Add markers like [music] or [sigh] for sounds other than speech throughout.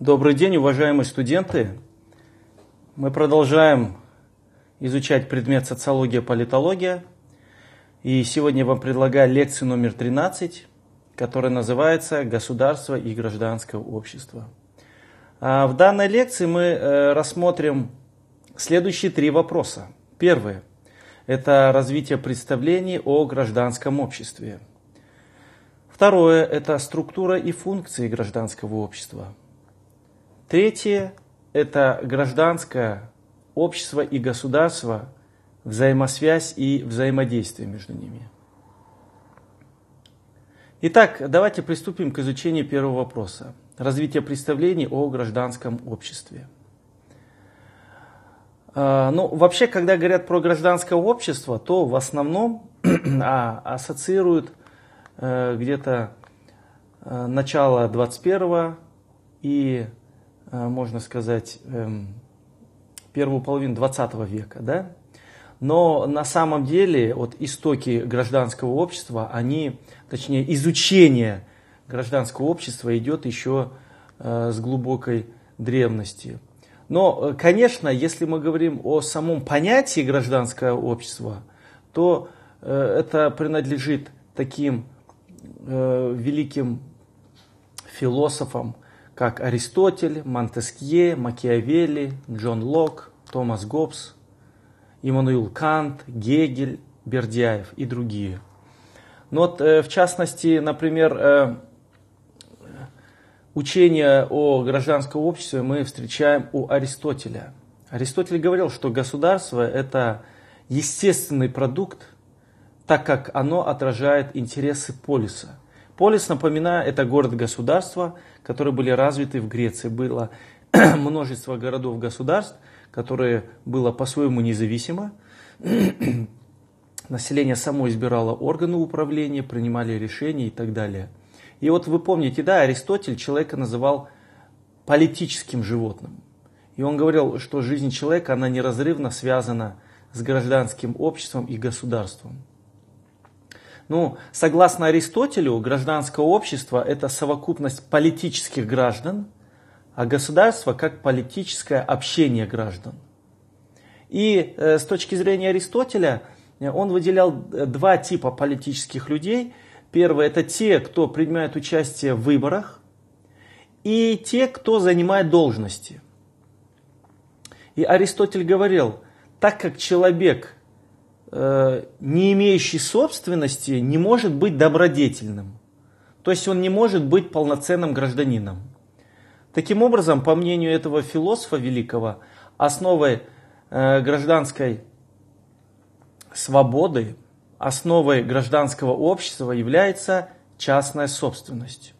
Добрый день, уважаемые студенты. Мы продолжаем изучать предмет социология, политология. И сегодня я вам предлагаю лекцию номер 13, которая называется «Государство и гражданское общество». А в данной лекции мы э, рассмотрим следующие три вопроса. Первое – это развитие представлений о гражданском обществе. Второе – это структура и функции гражданского общества – Третье – это гражданское общество и государство, взаимосвязь и взаимодействие между ними. Итак, давайте приступим к изучению первого вопроса – развитие представлений о гражданском обществе. А, ну, вообще, когда говорят про гражданское общество, то в основном [clears throat] а, ассоциируют э, где-то э, начало 21 и Э, можно сказать, эм, первую половину 20 века, да? Но на самом деле вот истоки гражданского общества, они, точнее, изучение гражданского общества идет еще э, с глубокой древности. Но, э, конечно, если мы говорим о самом понятии гражданское общество, то это принадлежит таким великим философам – как Аристотель, Монтескье, Макиавелли, Джон Лок, Томас Гоббс, Иммануил Кант, Гегель, Бердяев и другие. Но вот, э, в частности, например, э, учение о гражданском обществе мы встречаем у Аристотеля. Аристотель говорил, что государство – это естественный продукт, так как оно отражает интересы полиса – Полис, напоминаю, это город-государство, которые были развиты в Греции. Было [clears throat] множество городов-государств, которые было по-своему независимо. [clears throat] Население само избирало органы управления, принимали решения и так далее. И вот вы помните, да, Аристотель человека называл политическим животным. И он говорил, что жизнь человека, она неразрывно связана с гражданским обществом и государством. Ну, согласно Аристотелю, гражданское общество – это совокупность политических граждан, а государство – как политическое общение граждан. И э, с точки зрения Аристотеля, э, он выделял э, два типа политических людей. Первое – это те, кто принимает участие в выборах, и те, кто занимает должности. И Аристотель говорил, так как человек – Э, не имеющий собственности, не может быть добродетельным. То есть он не может быть полноценным гражданином. Таким образом, по мнению этого философа великого, основой э, гражданской свободы, основой гражданского общества является частная собственность.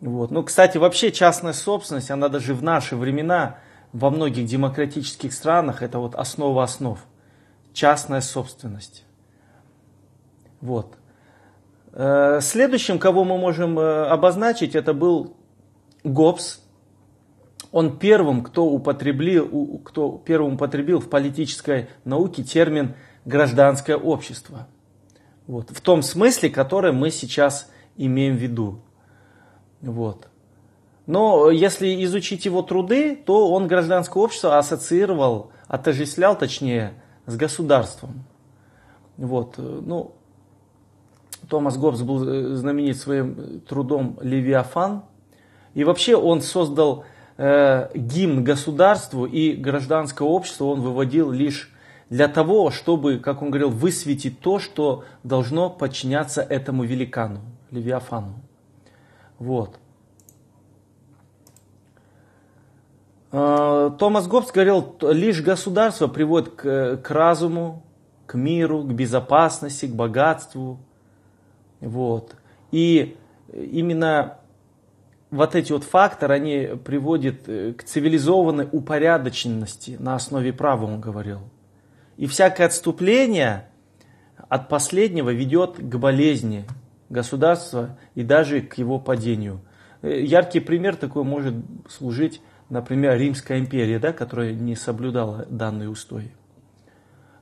Вот. Ну, кстати, вообще частная собственность, она даже в наши времена во многих демократических странах это вот основа основ частная собственность. Вот. Э, следующим, кого мы можем э, обозначить, это был Гоббс. Он первым, кто употребил, кто первым употребил в политической науке термин «гражданское общество». Вот. В том смысле, который мы сейчас имеем в виду. Вот. Но если изучить его труды, то он гражданское общество ассоциировал, отождествлял, точнее, с государством. Вот, э, ну, Томас Гоббс был э, знаменит своим трудом «Левиафан». И вообще он создал э, гимн государству и гражданское общество он выводил лишь для того, чтобы, как он говорил, высветить то, что должно подчиняться этому великану, Левиафану. Вот. А, Томас Гоббс говорил, лишь государство приводит к, к разуму, к миру, к безопасности, к богатству. Вот. И именно вот эти вот факторы, они приводят э, к цивилизованной упорядоченности на основе права, он говорил. И всякое отступление от последнего ведет к болезни государства и даже к его падению. Э, яркий пример такой может служить например, Римская империя, да, которая не соблюдала данные устои.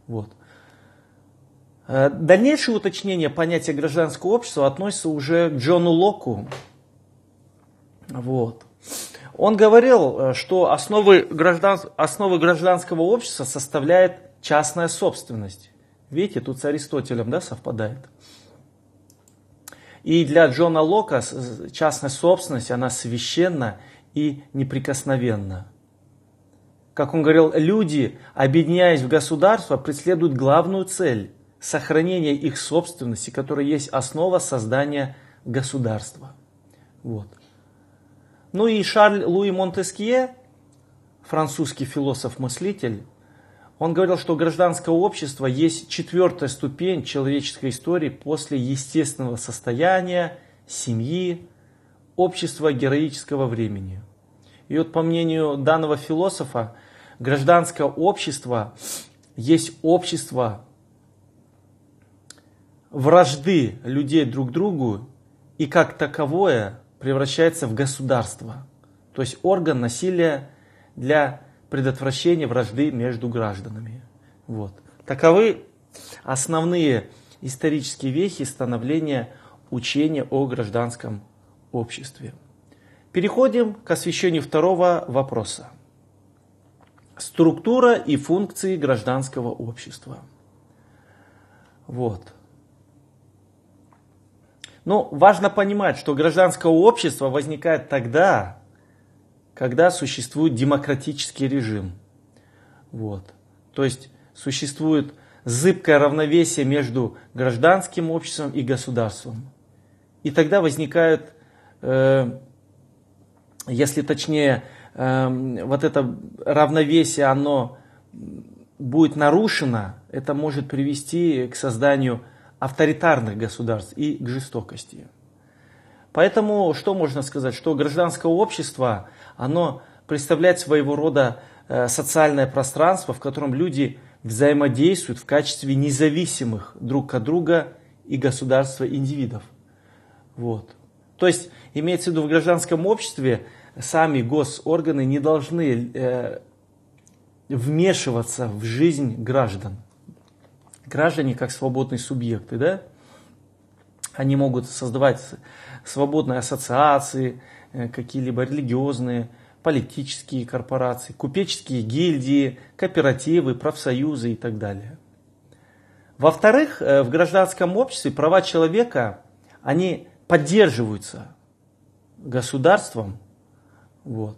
Вот. Э, дальнейшее уточнение понятия гражданского общества относится уже к Джону Локу. Вот. Он говорил, э, что основы, граждан... основы гражданского общества составляет частная собственность. Видите, тут с Аристотелем да, совпадает. И для Джона Лока частная собственность, она священна и неприкосновенно. Как он говорил, люди, объединяясь в государство, преследуют главную цель – сохранение их собственности, которая есть основа создания государства. Вот. Ну и Шарль Луи Монтескье, французский философ-мыслитель, он говорил, что гражданское общество есть четвертая ступень человеческой истории после естественного состояния, семьи, общества героического времени. И вот по мнению данного философа, гражданское общество есть общество вражды людей друг другу и как таковое превращается в государство, то есть орган насилия для предотвращения вражды между гражданами. Вот. Таковы основные исторические вехи становления учения о гражданском обществе. Переходим к освещению второго вопроса. Структура и функции гражданского общества. Вот. Но ну, важно понимать, что гражданское общество возникает тогда, когда существует демократический режим. Вот. То есть существует зыбкое равновесие между гражданским обществом и государством. И тогда возникают Э, если точнее, эм, вот это равновесие, оно будет нарушено, это может привести к созданию авторитарных государств и к жестокости. Поэтому что можно сказать? Что гражданское общество, оно представляет своего рода э, социальное пространство, в котором люди взаимодействуют в качестве независимых друг от друга и государства индивидов. Вот. То есть Имеется в виду, в гражданском обществе сами госорганы не должны э, вмешиваться в жизнь граждан. Граждане как свободные субъекты, да? Они могут создавать свободные ассоциации, э, какие-либо религиозные, политические корпорации, купеческие гильдии, кооперативы, профсоюзы и так далее. Во-вторых, э, в гражданском обществе права человека, они поддерживаются государством, вот.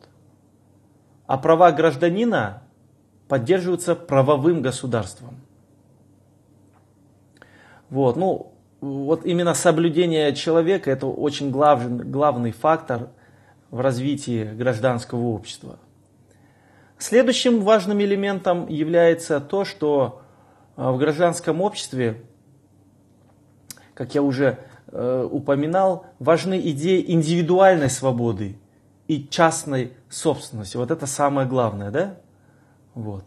а права гражданина поддерживаются правовым государством. Вот, ну, вот именно соблюдение человека это очень главный, главный фактор в развитии гражданского общества. Следующим важным элементом является то, что э, в гражданском обществе, как я уже Э, упоминал, важны идеи индивидуальной свободы и частной собственности. Вот это самое главное, да? Вот.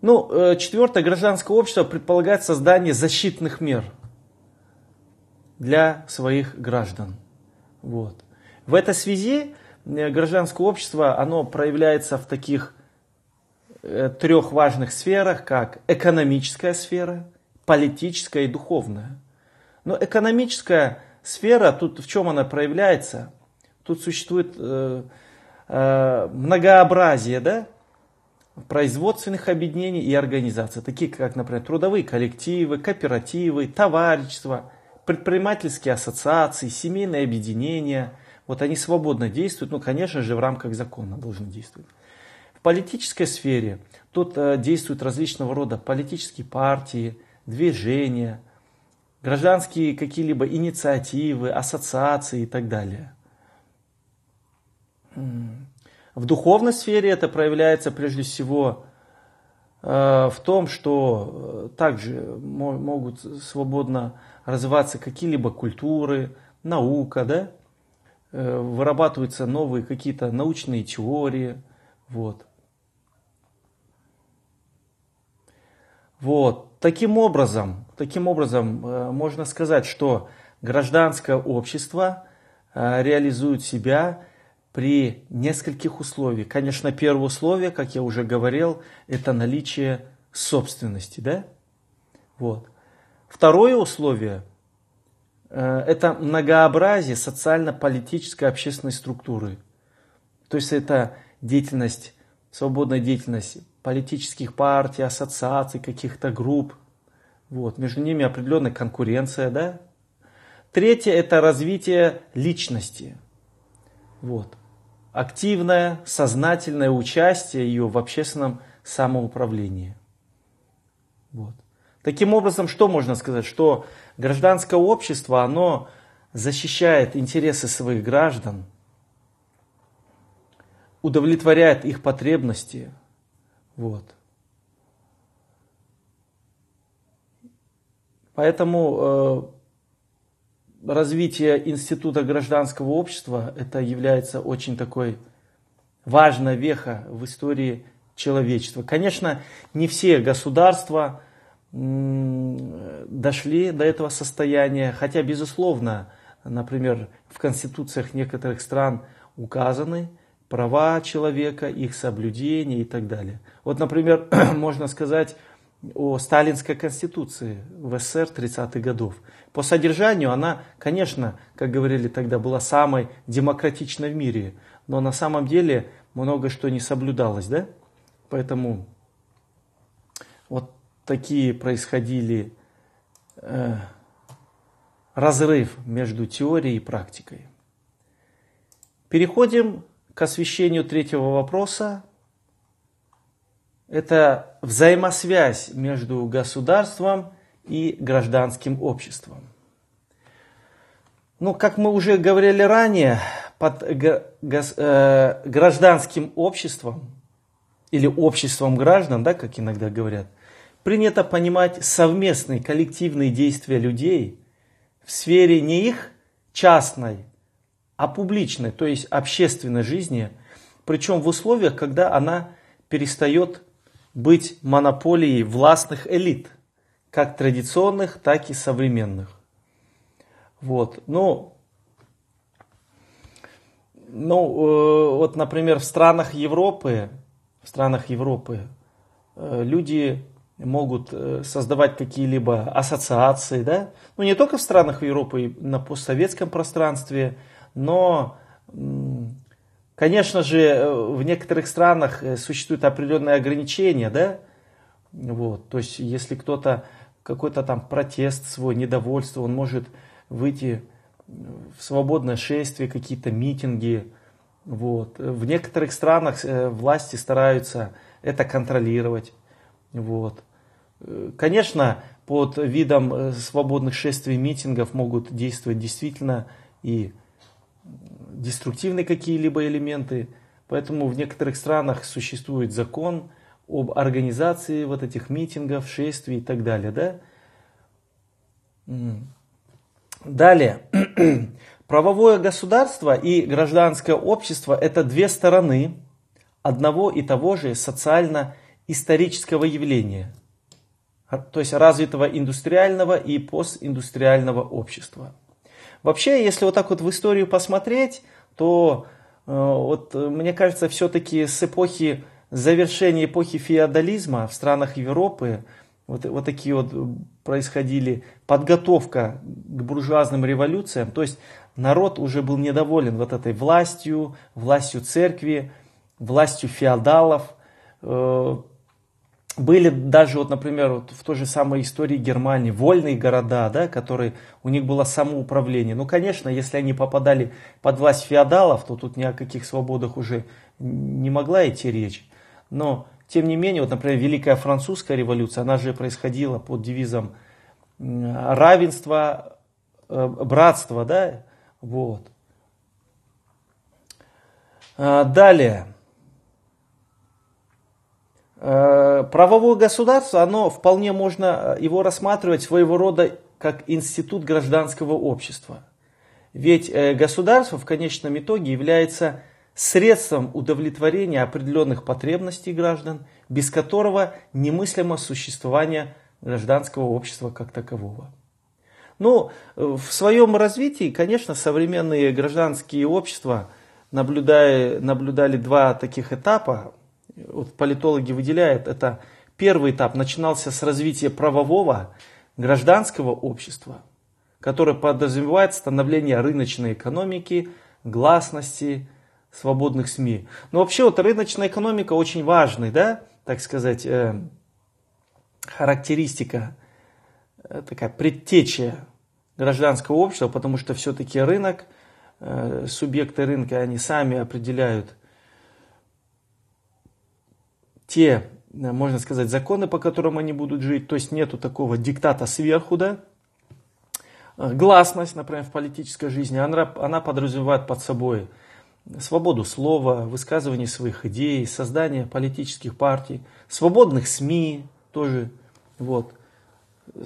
Ну, э, четвертое, гражданское общество предполагает создание защитных мер для своих граждан. Вот. В этой связи э, гражданское общество, оно проявляется в таких трех важных сферах, как экономическая сфера, политическая и духовная. Но экономическая сфера, тут в чем она проявляется? Тут существует э, э, многообразие да? производственных объединений и организаций, такие как, например, трудовые коллективы, кооперативы, товарищества, предпринимательские ассоциации, семейные объединения. Вот они свободно действуют, ну, конечно же, в рамках закона должны действовать. В политической сфере тут э, действуют различного рода политические партии, движения – гражданские какие-либо инициативы, ассоциации и так далее. В духовной сфере это проявляется прежде всего э, в том, что э, также могут свободно развиваться какие-либо культуры, наука, да? Э, вырабатываются новые какие-то научные теории, вот – Вот. Таким образом, таким образом э, можно сказать, что гражданское общество э, реализует себя при нескольких условиях. Конечно, первое условие, как я уже говорил, это наличие собственности. Да? Вот. Второе условие э, – это многообразие социально-политической общественной структуры. То есть это деятельность, свободная деятельность политических партий, ассоциаций, каких-то групп. Вот, между ними определенная конкуренция, да? Третье – это развитие личности. Вот. Активное, сознательное участие ее в общественном самоуправлении. Вот. Таким образом, что можно сказать? Что гражданское общество, оно защищает интересы своих граждан, удовлетворяет их потребности – вот. Поэтому э, развитие института гражданского общества это является очень такой важной веха в истории человечества. Конечно, не все государства дошли до этого состояния, хотя, безусловно, например, в конституциях некоторых стран указаны права человека, их соблюдение и так далее. Вот, например, [clears throat] можно сказать о сталинской конституции в СССР 30-х годов. По содержанию она, конечно, как говорили тогда, была самой демократичной в мире, но на самом деле много что не соблюдалось, да? Поэтому вот такие происходили э, разрыв между теорией и практикой. Переходим к освещению третьего вопроса это взаимосвязь между государством и гражданским обществом. Ну, как мы уже говорили ранее, под э, гражданским обществом или обществом граждан, да, как иногда говорят, принято понимать совместные коллективные действия людей в сфере не их частной, а публичной, то есть общественной жизни, причем в условиях, когда она перестает быть монополией властных элит, как традиционных, так и современных. Вот, ну, ну, э, вот, например, в странах Европы, в странах Европы э, люди могут э, создавать какие-либо ассоциации, да? Ну, не только в странах Европы, на постсоветском пространстве, но Конечно же, э, в некоторых странах э, существуют определенные ограничения, да? Вот, то есть, если кто-то какой-то там протест свой, недовольство, он может выйти э, в свободное шествие, какие-то митинги. Вот. В некоторых странах власти стараются это контролировать. Вот. Конечно, под видом свободных шествий митингов могут действовать действительно и деструктивные какие-либо элементы. Поэтому в некоторых странах существует закон об организации вот этих митингов, шествий и так далее. Да? Далее. [clears throat] Правовое государство и гражданское общество – это две стороны одного и того же социально-исторического явления, а, то есть развитого индустриального и постиндустриального общества – Вообще, если вот так вот в историю посмотреть, то э, вот э, мне кажется, все-таки с эпохи завершения эпохи феодализма в странах Европы вот, вот такие вот э, происходили подготовка к буржуазным революциям. То есть народ уже был недоволен вот этой властью, властью церкви, властью феодалов были даже, вот, например, вот в той же самой истории Германии, вольные города, да, которые, у них было самоуправление. Ну, конечно, если они попадали под власть феодалов, то тут ни о каких свободах уже не могла идти речь. Но, тем не менее, вот, например, Великая Французская революция, она же происходила под девизом равенства, э, братства, да, вот. А, далее. Э, правовое государство, оно вполне можно э, его рассматривать своего рода как институт гражданского общества. Ведь э, государство в конечном итоге является средством удовлетворения определенных потребностей граждан, без которого немыслимо существование гражданского общества как такового. Но ну, в своем развитии, конечно, современные гражданские общества наблюдая, наблюдали два таких этапа вот политологи выделяют, это первый этап начинался с развития правового гражданского общества, которое подразумевает становление рыночной экономики, гласности, свободных СМИ. Но вообще вот рыночная экономика очень важный, да, так сказать, э, характеристика, э, такая предтеча гражданского общества, потому что все-таки рынок, э, субъекты рынка, они сами определяют те, э, можно сказать, законы, по которым они будут жить, то есть нету такого диктата сверху, да, э, гласность, например, в политической жизни, она, она подразумевает под собой свободу слова, высказывание своих идей, создание политических партий, свободных СМИ тоже, вот.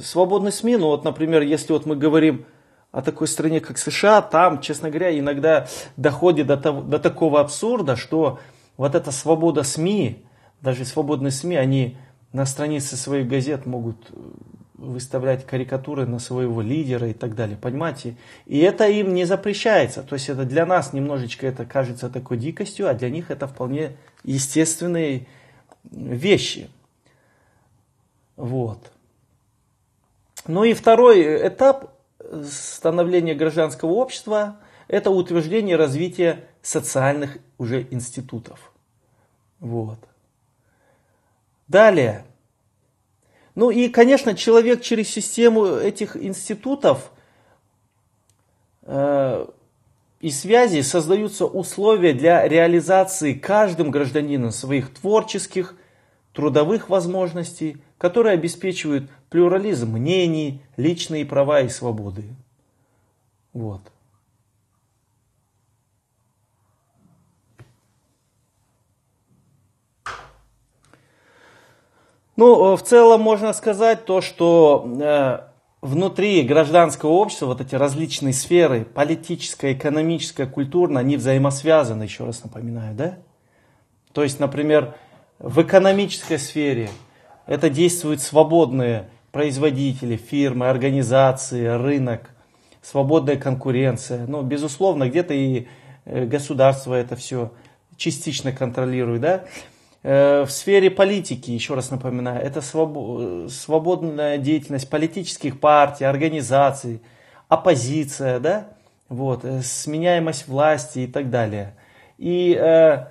Свободные СМИ, ну вот, например, если вот мы говорим о такой стране, как США, там, честно говоря, иногда доходит до, того, до такого абсурда, что вот эта свобода СМИ, даже свободные СМИ, они на странице своих газет могут э, выставлять карикатуры на своего лидера и так далее, понимаете? И это им не запрещается, то есть это для нас немножечко это кажется такой дикостью, а для них это вполне естественные вещи. Вот. Ну и второй этап становления гражданского общества – это утверждение развития социальных уже институтов. Вот. Далее. Ну и, конечно, человек через систему этих институтов э, и связей создаются условия для реализации каждым гражданином своих творческих, трудовых возможностей, которые обеспечивают плюрализм мнений, личные права и свободы. Вот. Ну, э, в целом можно сказать то, что э, внутри гражданского общества вот эти различные сферы, политическая, экономическая, культурная, они взаимосвязаны, еще раз напоминаю, да? То есть, например, в экономической сфере это действуют свободные производители, фирмы, организации, рынок, свободная конкуренция. Ну, безусловно, где-то и э, государство это все частично контролирует, да? Э, в сфере политики, еще раз напоминаю, это своб... свободная деятельность политических партий, организаций, оппозиция, да, вот, э, сменяемость власти и так далее. И э,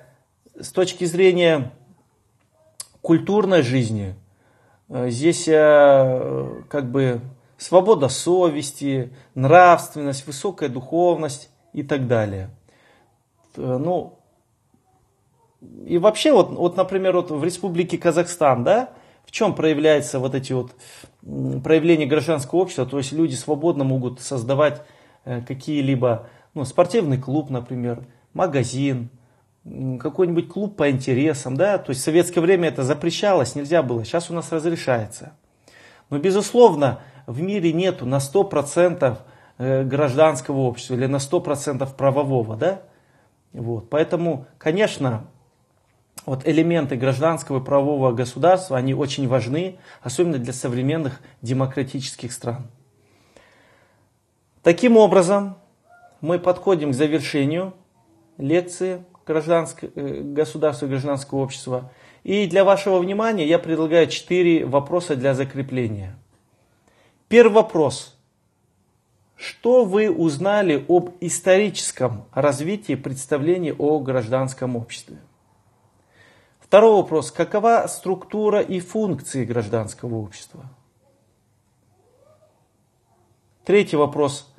с точки зрения культурной жизни, э, здесь э, как бы свобода совести, нравственность, высокая духовность и так далее. Ну, и вообще, вот, вот, например, вот в Республике Казахстан, да, в чем проявляется вот эти вот проявления гражданского общества, то есть люди свободно могут создавать э, какие-либо, ну, спортивный клуб, например, магазин, какой-нибудь клуб по интересам, да, то есть в советское время это запрещалось, нельзя было, сейчас у нас разрешается. Но, безусловно, в мире нету на 100% э, гражданского общества или на 100% правового, да, вот, поэтому, конечно, вот элементы гражданского и правового государства, они очень важны, особенно для современных демократических стран. Таким образом, мы подходим к завершению лекции гражданское, э, государство и гражданского общества. И для вашего внимания я предлагаю четыре вопроса для закрепления. Первый вопрос. Что вы узнали об историческом развитии представления о гражданском обществе? Второй вопрос. Какова структура и функции гражданского общества? Третий вопрос.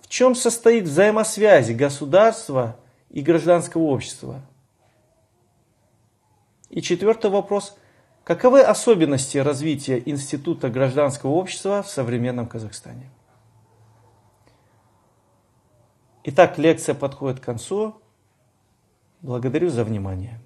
В чем состоит взаимосвязи государства и гражданского общества? И четвертый вопрос. Каковы особенности развития Института гражданского общества в современном Казахстане? Итак, лекция подходит к концу. Благодарю за внимание.